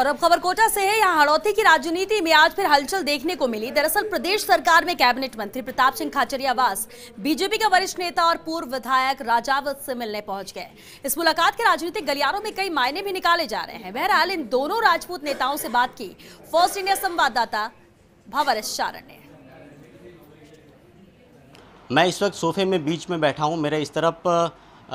और अब खबर कोटा से है यहाँ हड़ौती की राजनीति में आज फिर हलचल देखने को मिली दरअसल प्रदेश सरकार में कैबिनेट मंत्री प्रताप सिंह खाचरियावास बीजेपी के वरिष्ठ नेता और पूर्व विधायक राजावत से मिलने पहुंच गए इस मुलाकात के राजनीतिक गलियारों में कई मायने भी निकाले जा रहे हैं बहरहाल इन दोनों राजपूत नेताओं से बात की फर्स्ट इंडिया संवाददाता भवर चारण ने मैं इस वक्त सोफे में बीच में बैठा हूँ मेरे इस तरफ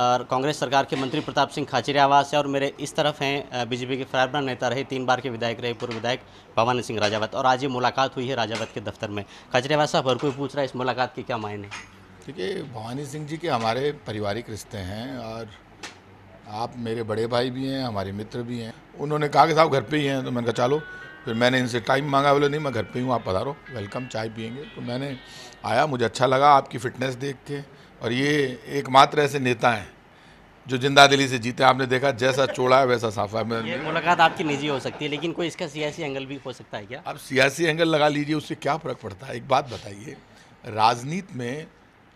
और कांग्रेस सरकार के मंत्री प्रताप सिंह खाचरियावास है और मेरे इस तरफ हैं बीजेपी के फराबरा नेता रहे तीन बार के विधायक रहे पूर्व विधायक भवानी सिंह राजावत और आज ये मुलाकात हुई है राजावत के दफ्तर में खाचरियावास साहब हर कोई पूछ रहा है इस मुलाकात के क्या मायने देखिए भवानी सिंह जी के हमारे पारिवारिक रिश्ते हैं और आप मेरे बड़े भाई भी हैं हमारे मित्र भी हैं उन्होंने कहा कि साहब घर पे ही हैं तो मैंने कहा चलो फिर मैंने इनसे टाइम मांगा बोले नहीं मैं घर पे हूँ आप पधारो वेलकम चाय पियेंगे तो मैंने आया मुझे अच्छा लगा आपकी फ़िटनेस देख के और ये एकमात्र ऐसे नेता हैं जो जिंदा दिल्ली से जीते आपने देखा जैसा चोड़ा है वैसा साफा है मुलाकात आपकी निजी हो सकती है लेकिन कोई इसका सियासी एंगल भी हो सकता है क्या आप सियासी एंगल लगा लीजिए उससे क्या फ़र्क पड़ता है एक बात बताइए राजनीति में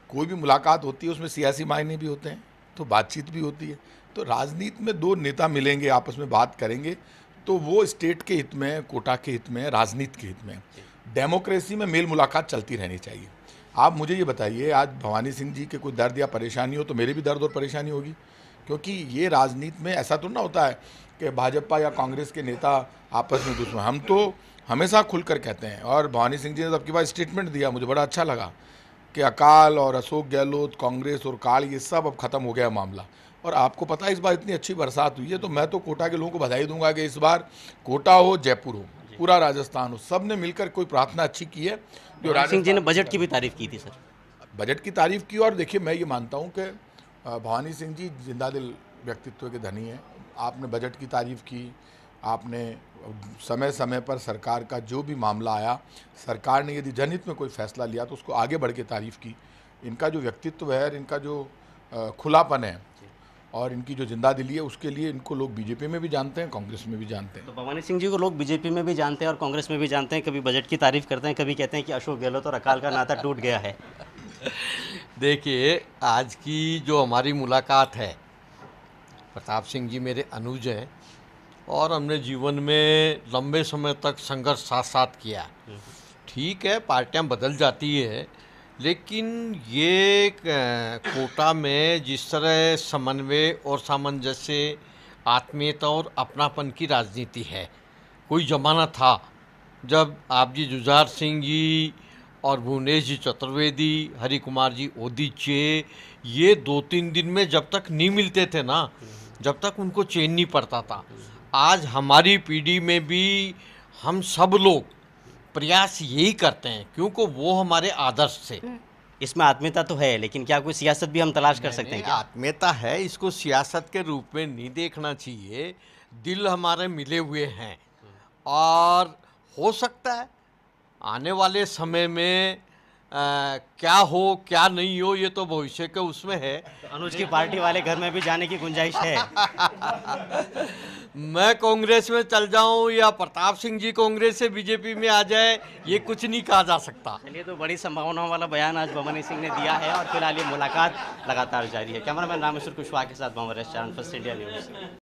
कोई भी मुलाकात होती है उसमें सियासी मायने भी होते हैं तो बातचीत भी होती है तो राजनीति में दो नेता मिलेंगे आपस में बात करेंगे तो वो स्टेट के हित में कोटा के हित में राजनीति के हित में डेमोक्रेसी में मेल मुलाकात चलती रहनी चाहिए आप मुझे ये बताइए आज भवानी सिंह जी के कोई दर्द या परेशानी हो तो मेरे भी दर्द और परेशानी होगी क्योंकि ये राजनीति में ऐसा तो ना होता है कि भाजपा या कांग्रेस के नेता आपस में दुश्मन हम तो हमेशा खुलकर कहते हैं और भवानी सिंह जी ने सबके पास स्टेटमेंट दिया मुझे बड़ा अच्छा लगा कि अकाल और अशोक गहलोत कांग्रेस और काल ये सब अब ख़त्म हो गया मामला और आपको पता है इस बार इतनी अच्छी बरसात हुई है तो मैं तो कोटा के लोगों को बधाई दूंगा कि इस बार कोटा हो जयपुर हो पूरा राजस्थान हो सब ने मिलकर कोई प्रार्थना अच्छी की है जो सिंह जी ने बजट की भी तारीफ की थी सर बजट की तारीफ की और देखिए मैं ये मानता हूँ कि भवानी सिंह जी जिंदा दिल व्यक्तित्व के धनी हैं आपने बजट की तारीफ की आपने समय समय पर सरकार का जो भी मामला आया सरकार ने यदि जनहित में कोई फैसला लिया तो उसको आगे बढ़ के तारीफ की इनका जो व्यक्तित्व है इनका जो खुलापन है और इनकी जो जिंदा दिली है उसके लिए इनको लोग बीजेपी में भी जानते हैं कांग्रेस में भी जानते हैं तो भवानी सिंह जी को लोग बीजेपी में भी जानते हैं और कांग्रेस में भी जानते हैं कभी बजट की तारीफ करते हैं कभी कहते हैं कि अशोक गहलोत और अकाल का नाता टूट गया है देखिए आज की जो हमारी मुलाकात है प्रताप सिंह जी मेरे अनुज हैं और हमने जीवन में लंबे समय तक संघर्ष साथ साथ किया हम्म। ठीक है पार्टियाँ बदल जाती है लेकिन ये कोटा में जिस तरह समन्वय और सामंजस्य आत्मीयता और अपनापन की राजनीति है कोई ज़माना था जब आप जी जुझार सिंह जी और भुवनेश जी चतुर्वेदी हरि कुमार जी चे ये दो तीन दिन में जब तक नहीं मिलते थे ना जब तक उनको चैन नहीं पड़ता था आज हमारी पीढ़ी में भी हम सब लोग प्रयास यही करते हैं क्योंकि वो हमारे आदर्श से हम्म। इसमें आत्मीयता तो है लेकिन क्या कोई सियासत भी हम तलाश कर सकते हैं क्या आत्मीयता है इसको सियासत के रूप में नहीं देखना चाहिए दिल हमारे मिले हुए हैं और हो सकता है आने वाले समय में आ, क्या हो क्या नहीं हो ये तो भविष्य के उसमें है तो अनुज की पार्टी वाले घर में भी जाने की गुंजाइश है मैं कांग्रेस में चल जाऊं या प्रताप सिंह जी कांग्रेस से बीजेपी में आ जाए ये कुछ नहीं कहा जा सकता चलिए तो बड़ी संभावनाओं वाला बयान आज भवानी सिंह ने दिया है और फिलहाल ये मुलाकात लगातार जारी है कैमरामैन रामेश्वर कुशवाहा के साथ भवन फर्स्ट इंडिया न्यूज़